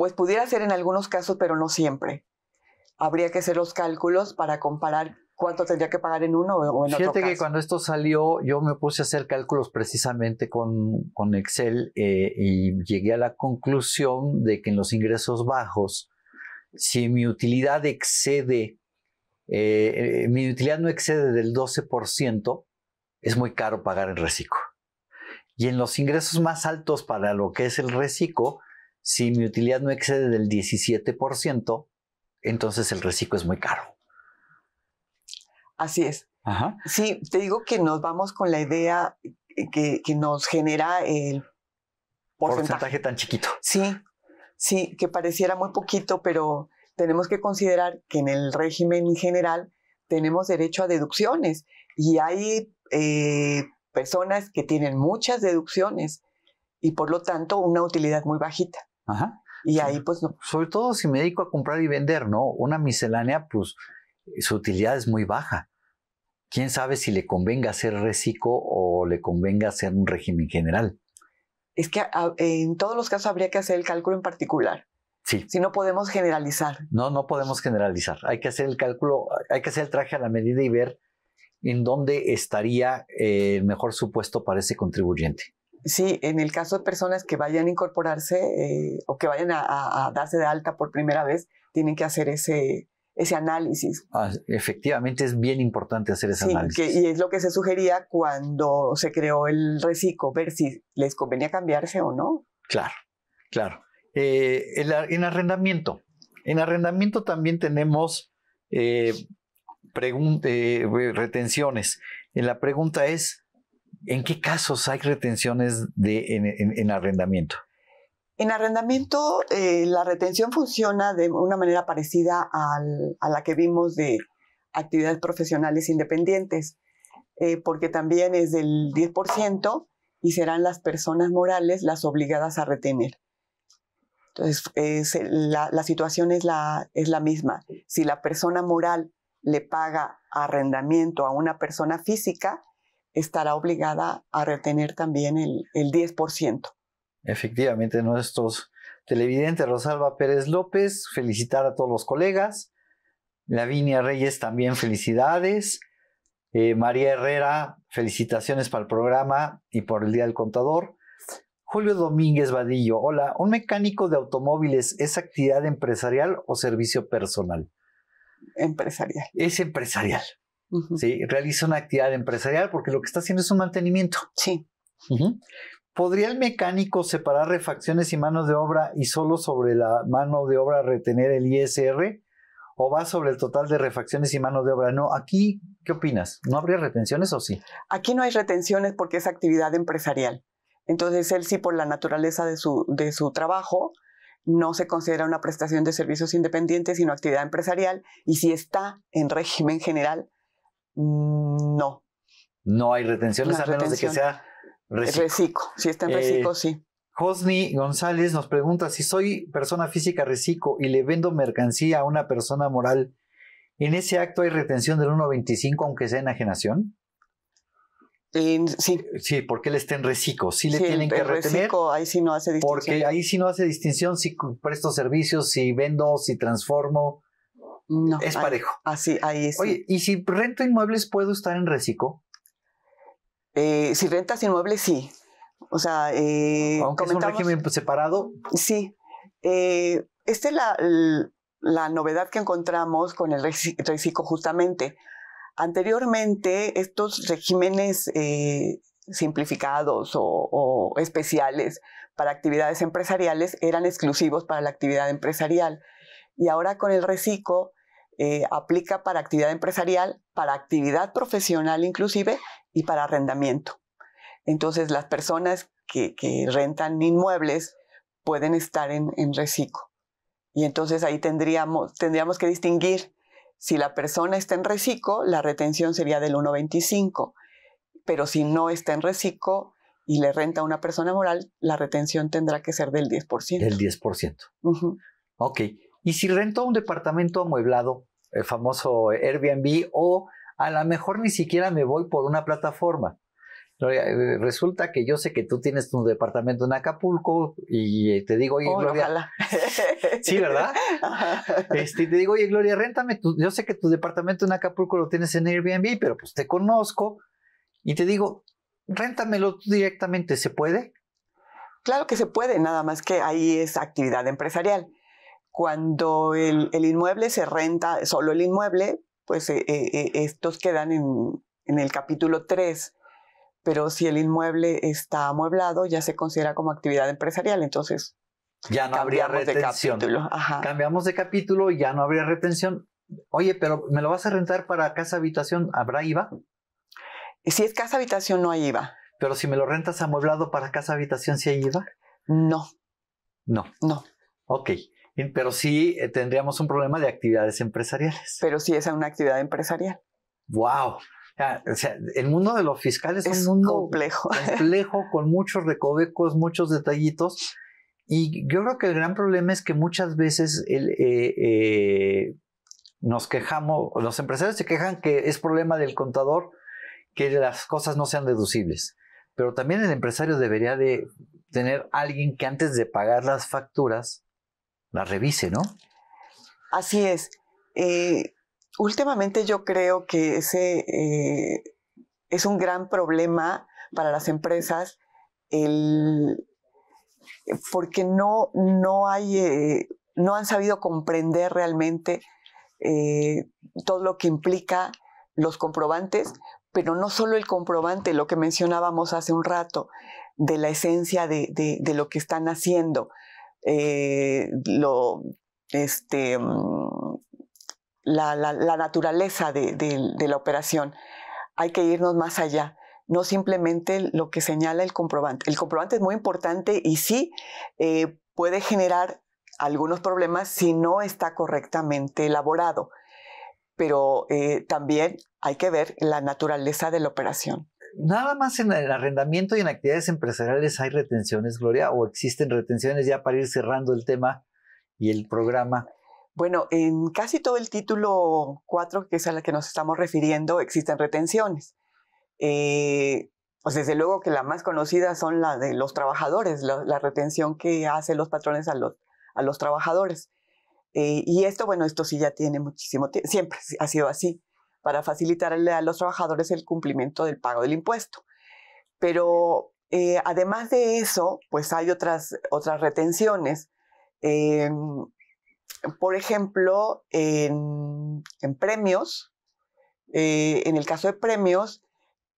pues pudiera ser en algunos casos, pero no siempre. Habría que hacer los cálculos para comparar cuánto tendría que pagar en uno o en otro. Fíjate que cuando esto salió, yo me puse a hacer cálculos precisamente con, Excel eh, y llegué a la conclusión de que en los ingresos bajos, si mi utilidad excede, eh, eh, mi utilidad no excede del 12%, es muy caro pagar el reciclo. Y en los ingresos más altos para lo que es el reciclo, si mi utilidad no excede del 17%, entonces el reciclo es muy caro. Así es. Ajá. Sí, te digo que nos vamos con la idea que, nos genera el porcentaje. tan chiquito. Sí, sí, que pareciera muy poquito, pero tenemos que considerar que en el régimen general tenemos derecho a deducciones y hay eh, personas que tienen muchas deducciones y por lo tanto una utilidad muy bajita. Y ahí, pues, no, sobre todo si me dedico a comprar y vender, ¿no? Una miscelánea, pues, su utilidad es muy baja. Quién sabe si le convenga hacer reciclo o le convenga hacer un régimen general. Es que ah, en todos los casos habría que hacer el cálculo en particular. Sí. Si no podemos generalizar. No, no podemos generalizar. Hay que hacer el cálculo, hay que hacer el traje a la medida y ver en dónde estaría el mejor supuesto para ese contribuyente. Sí, en el caso de personas que vayan a incorporarse eh, o que vayan a, darse de alta por primera vez, tienen que hacer ese, ese análisis. Ah, efectivamente, es bien importante hacer ese análisis. y es lo que se sugería cuando se creó el reciclo, ver si les convenía cambiarse o no. Claro, claro. Eh, en arrendamiento. En arrendamiento también tenemos eh, retenciones. la pregunta es, ¿En qué casos hay retenciones en, arrendamiento? En arrendamiento, eh, la retención funciona de una manera parecida a la que vimos de actividades profesionales independientes, eh, porque también es del 10% y serán las personas morales las obligadas a retener. Entonces, la, situación es la misma. Si la persona moral le paga arrendamiento a una persona física, estará obligada a retener también el, 10%. Efectivamente, nuestros televidentes Rosalba Pérez López, felicitar a todos los colegas. Lavinia Reyes también felicidades. Eh, María Herrera, felicitaciones para el programa y por el Día del Contador. Julio Domínguez Vadillo, hola, ¿un mecánico de automóviles es actividad empresarial o servicio personal? Empresarial. Es empresarial realiza una actividad empresarial porque lo que está haciendo es un mantenimiento. Sí. ¿Podría el mecánico separar refacciones y mano de obra y solo sobre la mano de obra retener el ISR? ¿O va sobre el total de refacciones y mano de obra? No, aquí, ¿qué opinas? ¿No habría retenciones o sí? Aquí no hay retenciones porque es actividad empresarial. Entonces, él sí, por la naturaleza de su, de su trabajo, no se considera una prestación de servicios independientes, sino actividad empresarial. Y si está en régimen general, Mm, no. No hay retenciones a menos de que sea reciclo. si está en eh, reciclo, sí. Josni González nos pregunta si soy persona física reciclo y le vendo mercancía a una persona moral, ¿en ese acto hay retención del 1.25 aunque sea enajenación? sí. Sí, porque él está en reciclo. Sí le tienen que retener. ahí sí no hace distinción. Porque ahí sí no hace distinción si presto servicios, si vendo, si transformo, no. Es parejo. Así, ahí está. Oye, ¿y si rento inmuebles puedo estar en reciclo? Eh, si rentas inmuebles, sí. O sea, eh, aunque es un régimen separado. Sí. Eh, esta es la, novedad que encontramos con el reciclo justamente. Anteriormente, estos regímenes eh, simplificados o, o, especiales para actividades empresariales eran exclusivos para la actividad empresarial. Y ahora con el reciclo eh, aplica para actividad empresarial, para actividad profesional inclusive y para arrendamiento. Entonces las personas que, rentan inmuebles pueden estar en, en, reciclo. Y entonces ahí tendríamos, tendríamos que distinguir si la persona está en reciclo, la retención sería del 1.25, pero si no está en reciclo y le renta a una persona moral, la retención tendrá que ser del 10%. Del 10%. Ok. Y si rentó un departamento amueblado, el eh, famoso Airbnb o a lo mejor ni siquiera me voy por una plataforma. Eh, resulta que yo sé que tú tienes tu departamento en Acapulco y eh, te digo, oye, oh, Gloria. Sí, ¿verdad? Este, te digo, oye, Gloria, réntame. yo sé que tu departamento en Acapulco lo tienes en Airbnb, pero pues te conozco y te digo, réntamelo tú directamente. ¿Se puede? Claro que se puede, nada más que ahí es actividad empresarial. Cuando el, inmueble se renta, solo el inmueble, pues eh, eh, eh, estos quedan en, el capítulo 3, pero si el inmueble está amueblado ya se considera como actividad empresarial, entonces... Ya no habría retención. Cambiamos de capítulo, y ya no habría retención. Oye, pero ¿me lo vas a rentar para casa habitación? ¿Habrá IVA? Si es casa habitación no hay IVA. Pero si me lo rentas amueblado para casa habitación, ¿sí hay IVA? No. No. No. Ok. Eh, pero sí eh, tendríamos un problema de actividades empresariales. Pero sí es una actividad empresarial. ¡Wow! Ah, o sea, el mundo de los fiscales es, un mundo complejo. complejo, con muchos recovecos, muchos detallitos. Y yo creo que el gran problema es que muchas veces eh, nos quejamos, los empresarios se quejan que es problema del contador que las cosas no sean deducibles. Pero también el empresario debería de tener alguien que antes de pagar las facturas la revise, ¿no? Así es. Eh, últimamente yo creo que ese eh, es un gran problema para las empresas porque no, no, hay, eh, no han sabido comprender realmente todo lo que implica los comprobantes, pero no solo el comprobante, lo que mencionábamos hace un rato, de la esencia de, de lo que están haciendo, eh, lo, este, mm, la, naturaleza de, la operación. Hay que irnos más allá no simplemente lo que señala el comprobante. El comprobante es muy importante y sí eh, puede generar algunos problemas si no está correctamente elaborado, pero eh, también hay que ver la naturaleza de la operación. Nada más en el arrendamiento y en actividades empresariales hay retenciones, Gloria, o existen retenciones ya para ir cerrando el tema y el programa. Bueno, en casi todo el título 4, que es a la que nos estamos refiriendo, existen retenciones. Eh, pues desde luego que la más conocida son la de los trabajadores, la, retención que hacen los patrones a los, a los trabajadores. Eh, y esto, bueno, esto sí ya tiene muchísimo tiempo, siempre ha sido así para facilitarle a los trabajadores el cumplimiento del pago del impuesto. Pero eh, además de eso, pues hay otras, otras retenciones. Em, por ejemplo, en, premios, eh, en el caso de premios,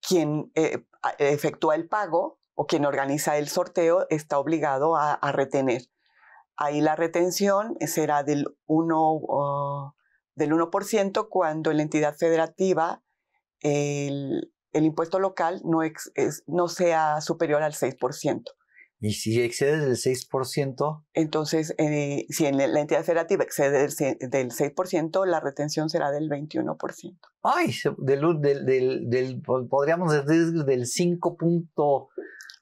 quien eh, efectúa el pago o quien organiza el sorteo está obligado a, retener. Ahí la retención será del 1 del 1% cuando en la entidad federativa el, impuesto local no, no sea superior al 6%. Y si excede del 6%. Entonces, eh, si en la entidad federativa excede del, 6%, la retención será del 21%. Ay, del, podríamos decir del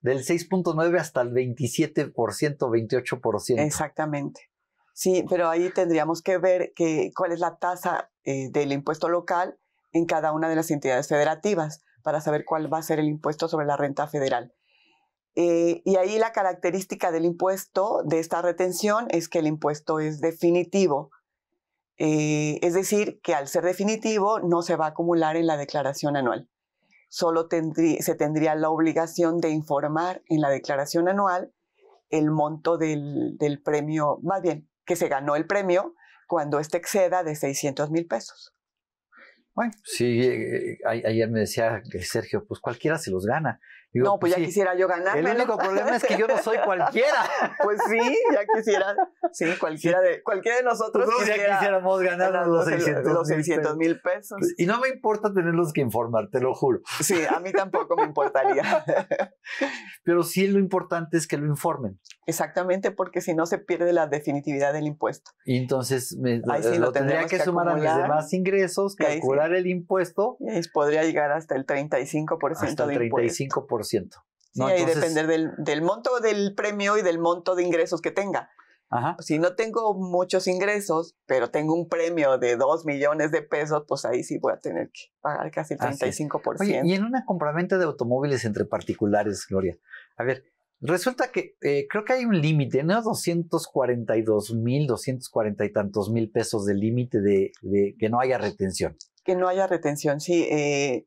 del 6.9 hasta el 27%, 28%. Exactamente. Sí, pero ahí tendríamos que ver que, cuál es la tasa eh, del impuesto local en cada una de las entidades federativas para saber cuál va a ser el impuesto sobre la renta federal. Eh, y ahí la característica del impuesto, de esta retención, es que el impuesto es definitivo. Eh, es decir, que al ser definitivo no se va a acumular en la declaración anual. Solo se tendría la obligación de informar en la declaración anual el monto del, del premio, más bien, que se ganó el premio cuando éste exceda de 600 mil pesos. Bueno. Sí, eh, eh, ayer me decía Sergio, pues cualquiera se los gana no, pues, pues ya quisiera yo ganar. El único problema es que yo no soy cualquiera. Pues sí, ya quisiera. Sí, cualquiera de, cualquiera de nosotros. Pues ya quisiéramos ganar, los, 600, mil pesos. Y no me importa tenerlos que informar, te lo juro. Sí, a mí tampoco me importaría. Pero sí lo importante es que lo informen. Exactamente, porque si no se pierde la definitividad del impuesto. Y entonces me, eh, lo, tendría que, sumar a mis demás ingresos, calcular el impuesto. Y podría llegar hasta el 35% hasta el impuesto. 35% Sí, ahí depender del, monto del premio y del monto de ingresos que tenga. Si no tengo muchos ingresos, pero tengo un premio de 2 millones de pesos, pues ahí sí voy a tener que pagar casi el 35%. Oye, y en una compraventa de automóviles entre particulares, Gloria. A ver, resulta que eh, creo que hay un límite, ¿no? 242 mil, 240 y tantos mil pesos de límite de, que no haya retención. Que no haya retención, sí. Eh,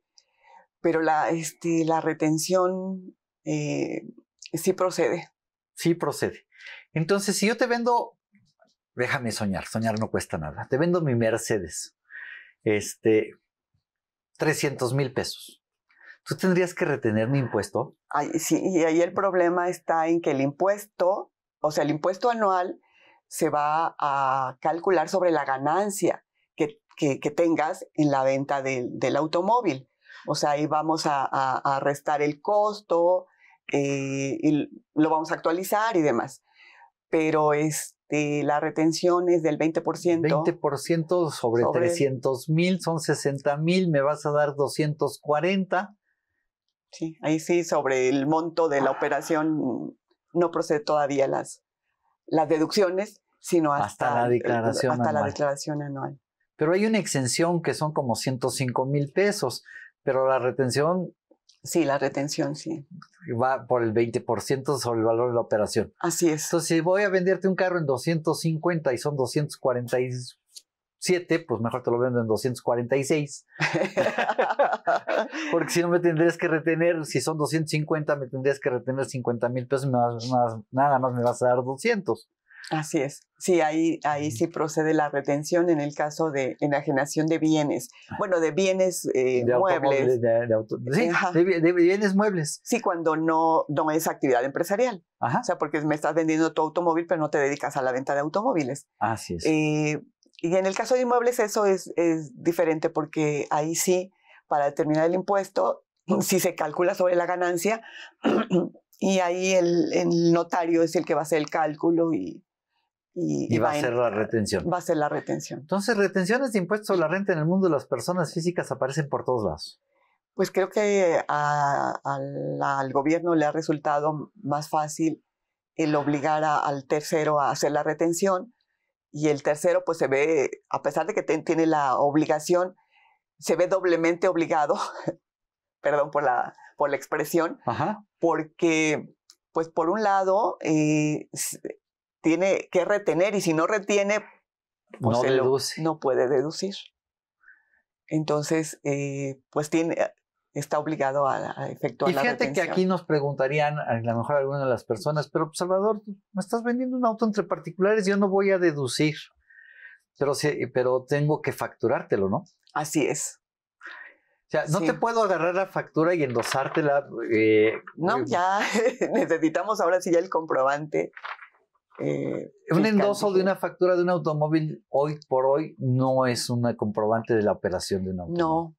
pero la, este, la retención eh, sí procede. Sí procede. Entonces, si yo te vendo, déjame soñar, soñar no cuesta nada, te vendo mi Mercedes, este, 300 mil pesos. ¿Tú tendrías que retener mi impuesto? sí, y ahí el problema está en que el impuesto, o sea, el impuesto anual se va a calcular sobre la ganancia que, tengas en la venta del automóvil. O sea, ahí vamos a, restar el costo eh, y lo vamos a actualizar y demás. Pero este, la retención es del 20%. 20% sobre, 300 mil, son 60 mil, me vas a dar 240. Sí, ahí sí, sobre el monto de la operación no procede todavía las, las deducciones, sino hasta, la declaración la declaración anual. Pero hay una exención que son como 105 mil pesos. Pero la retención... Sí, la retención, sí. Va por el 20% sobre el valor de la operación. Así es. Entonces, si voy a venderte un carro en 250 y son 247, pues mejor te lo vendo en 246. Porque si no me tendrías que retener, si son 250, me tendrías que retener 50 mil pesos, y nada más me vas a dar 200. Así es. Sí, ahí, ahí sí procede la retención en el caso de enajenación de bienes. Ah. Bueno, de bienes eh, muebles. De, sí, de, bienes muebles. Sí, cuando no, no es actividad empresarial. Ajá. O sea, porque me estás vendiendo tu automóvil, pero no te dedicas a la venta de automóviles. Así es. Eh, y en el caso de inmuebles eso es, es diferente porque ahí sí, para determinar el impuesto, oh. si se calcula sobre la ganancia, y ahí el, el, notario es el que va a hacer el cálculo y, y, va, a ser la retención. Va a ser la retención. Entonces, retenciones de impuestos sobre la renta en el mundo de las personas físicas aparecen por todos lados. Pues creo que al gobierno le ha resultado más fácil el obligar al tercero a hacer la retención y el tercero pues se ve, a pesar de que tiene la obligación, se ve doblemente obligado, perdón por la, por la expresión, porque pues por un lado eh, tiene que retener y si no retiene, pues no, puede deducir. Entonces, eh, pues tiene, eh, está obligado a, efectuar la retención. fíjate que aquí nos preguntarían, a lo mejor alguna de las personas, pero Salvador, me estás vendiendo un auto entre particulares, yo no voy a deducir, pero, pero tengo que facturártelo, ¿no? Así es. O sea, no te puedo agarrar la factura y endosártela. Eh, no, ya necesitamos ahora sí ya el comprobante eh, un endoso de una factura de un automóvil hoy por hoy no es una comprobante de la operación de un automóvil. No,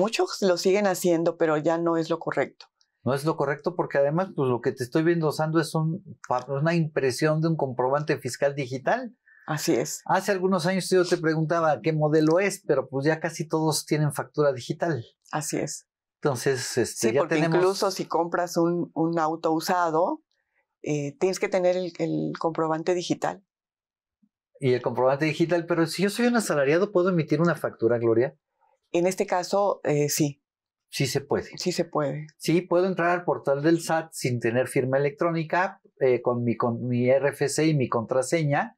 muchos lo siguen haciendo, pero ya no es lo correcto. No es lo correcto porque además pues, lo que te estoy endosando es un, una impresión de un comprobante fiscal digital. Así es. Hace algunos años yo te preguntaba qué modelo es, pero pues ya casi todos tienen factura digital. Así es. Entonces, este, incluso si compras un, un auto usado, eh, tienes que tener el, comprobante digital. Y el comprobante digital, pero si yo soy un asalariado, ¿puedo emitir una factura, Gloria? En este caso, eh, sí. Sí se puede. Sí se puede. Sí, puedo entrar al portal del SAT sin tener firma electrónica, eh, con, mi, RFC y mi contraseña.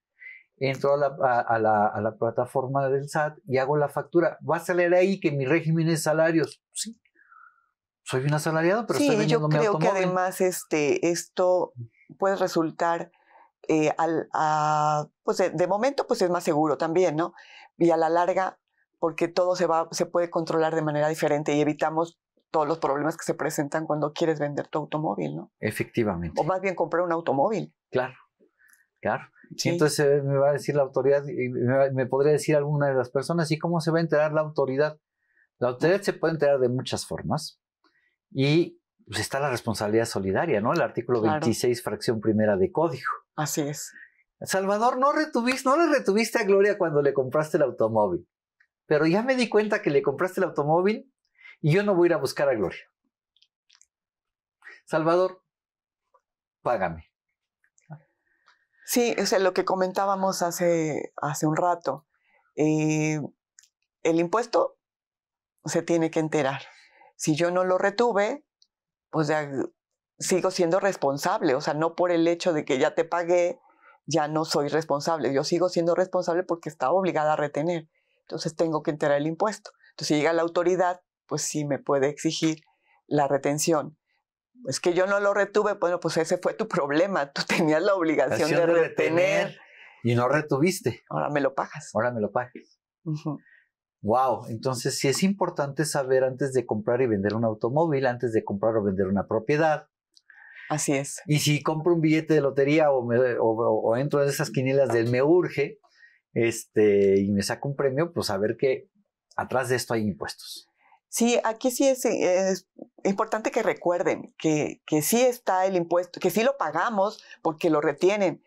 Entro a la, a la plataforma del SAT y hago la factura. ¿Va a salir ahí que mi régimen es salarios? Sí soy bien asalariado, pero sí, yo creo que además este, esto puede resultar eh, al, pues eh, de, momento pues es más seguro también, ¿no? Y a la larga, porque todo se, va, se puede controlar de manera diferente y evitamos todos los problemas que se presentan cuando quieres vender tu automóvil, ¿no? Efectivamente. O más bien comprar un automóvil. Claro, claro. entonces eh, me va a decir la autoridad, y me podría decir alguna de las personas, ¿y cómo se va a enterar la autoridad? La autoridad se puede enterar de muchas formas. Y pues, está la responsabilidad solidaria, ¿no? El artículo 26, fracción primera de código. Así es. Salvador, no, retuviste, no le retuviste a Gloria cuando le compraste el automóvil, pero ya me di cuenta que le compraste el automóvil y yo no voy a ir a buscar a Gloria. Salvador, págame. Sí, o sea, lo que comentábamos hace, hace un rato, eh, el impuesto se tiene que enterar. Si yo no lo retuve, pues ya eh, sigo siendo responsable, o sea, no por el hecho de que ya te pagué, ya no soy responsable, yo sigo siendo responsable porque estaba obligada a retener, entonces tengo que enterar el impuesto. Entonces, si llega la autoridad, pues sí me puede exigir la retención. Es que yo no lo retuve, bueno, pues ese fue tu problema, tú tenías la obligación de, retener. Y no retuviste. Ahora me lo pagas. Ahora me lo pagas. Wow, entonces sí es importante saber antes de comprar y vender un automóvil, antes de comprar o vender una propiedad. Así es. Y si compro un billete de lotería o, entro en esas quinielas del me urge este, y me saco un premio, pues saber que atrás de esto hay impuestos. Sí, aquí sí es, eh, importante que recuerden que sí está el impuesto, que sí lo pagamos porque lo retienen,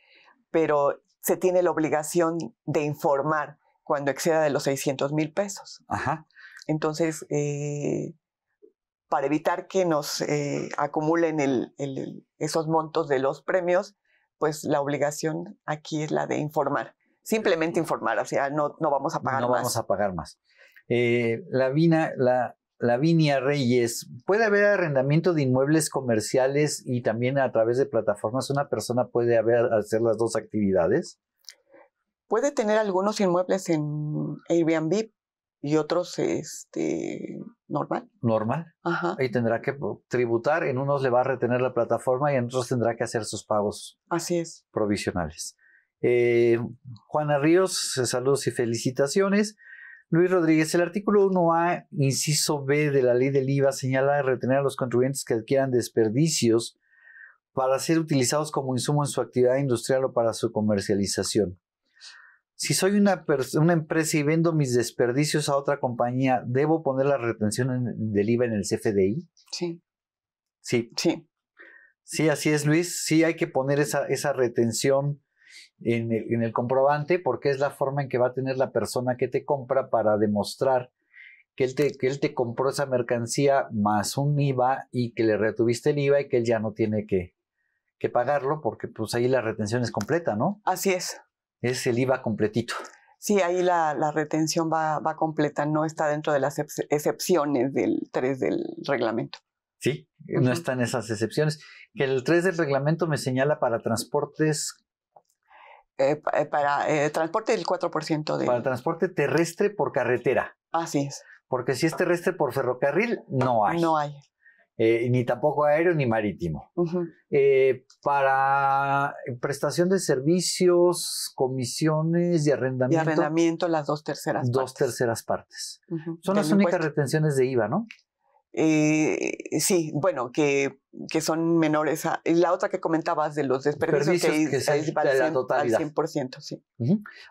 pero se tiene la obligación de informar cuando exceda de los 600 mil pesos. Ajá. Entonces, eh, para evitar que nos eh, acumulen esos montos de los premios, pues la obligación aquí es la de informar. Simplemente informar, o sea, no, vamos a pagar más. No vamos a pagar más. Eh, la, Lavinia Reyes, ¿puede haber arrendamiento de inmuebles comerciales y también a través de plataformas una persona puede hacer las dos actividades? puede tener algunos inmuebles en Airbnb y otros este, normal. Normal. Ajá. Y tendrá que tributar, en unos le va a retener la plataforma y en otros tendrá que hacer sus pagos. Así es. Provisionales. Eh, Juana Ríos, saludos y felicitaciones. Luis Rodríguez, el artículo 1A, inciso B de la ley del IVA señala retener a los contribuyentes que adquieran desperdicios para ser utilizados como insumo en su actividad industrial o para su comercialización. Si soy una, empresa y vendo mis desperdicios a otra compañía, ¿debo poner la retención del IVA en el CFDI? Sí. Sí. Sí. Sí, así es, Luis. Sí, hay que poner esa, retención en el, comprobante porque es la forma en que va a tener la persona que te compra para demostrar que él, te, él te compró esa mercancía más un IVA y que le retuviste el IVA y que él ya no tiene que pagarlo porque pues ahí la retención es completa, ¿no? Así es es el IVA completito. Sí, ahí la, retención va, completa, no está dentro de las excepciones del 3 del reglamento. Sí, eh, no están esas excepciones. Que el 3 del reglamento me señala para transportes eh, eh, para transporte del 4% de... Para transporte terrestre por carretera. Así es. Porque si es terrestre por ferrocarril, no hay. No hay. Eh, ni tampoco aéreo ni marítimo. Eh, para prestación de servicios, comisiones y arrendamiento. Y arrendamiento las dos terceras partes. Dos terceras partes. Son las únicas retenciones de IVA, ¿no? Eh, sí, bueno, que, que, son menores a... La otra que comentabas de los desperdicios, que, se es, al, 100, al 100%, sí.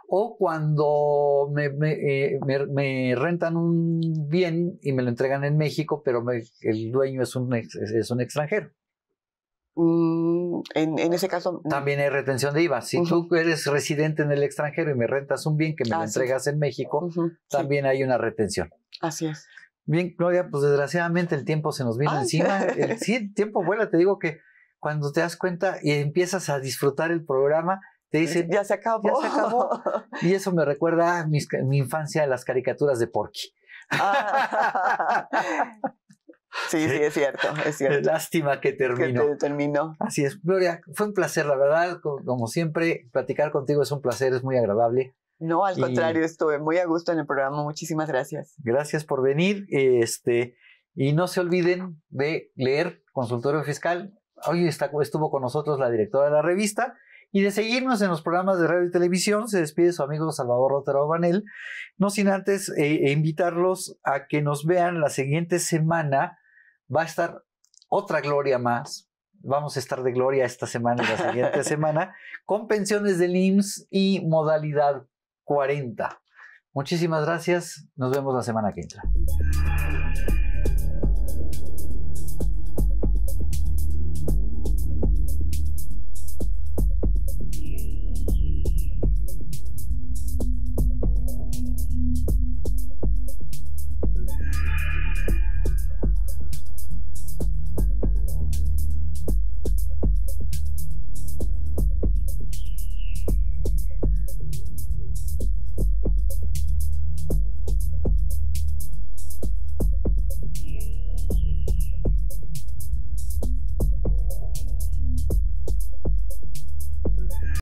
O cuando me, eh, me, me, rentan un bien y me lo entregan en México, pero el dueño es un, es, un extranjero. Mm, en, en, ese caso. También hay retención de IVA. Si tú eres residente en el extranjero y me rentas un bien que me lo ah, entregas en México, también hay una retención. Así es. Bien, Gloria, pues desgraciadamente el tiempo se nos vino encima. sí, el tiempo vuela, te digo que cuando te das cuenta y empiezas a disfrutar el programa, te dicen, ya se acabó. Ya se acabó. Y eso me recuerda a mi infancia, de las caricaturas de Porky. Ah. Sí, sí, es cierto, es cierto. Lástima que terminó. Que terminó. Así es, Gloria, fue un placer, la verdad, como siempre, platicar contigo es un placer, es muy agradable. No, al contrario, estuve muy a gusto en el programa. Muchísimas gracias. Gracias por venir. Este, y no se olviden de leer Consultorio Fiscal. Hoy estuvo con nosotros la directora de la revista. Y de seguirnos en los programas de radio y televisión, se despide su amigo Salvador Rotero Banel, no sin antes eh, invitarlos a que nos vean la siguiente semana. Va a estar otra gloria más, vamos a estar de gloria esta semana y la siguiente semana, con pensiones de IMSS y modalidad 40. Muchísimas gracias. Nos vemos la semana que entra.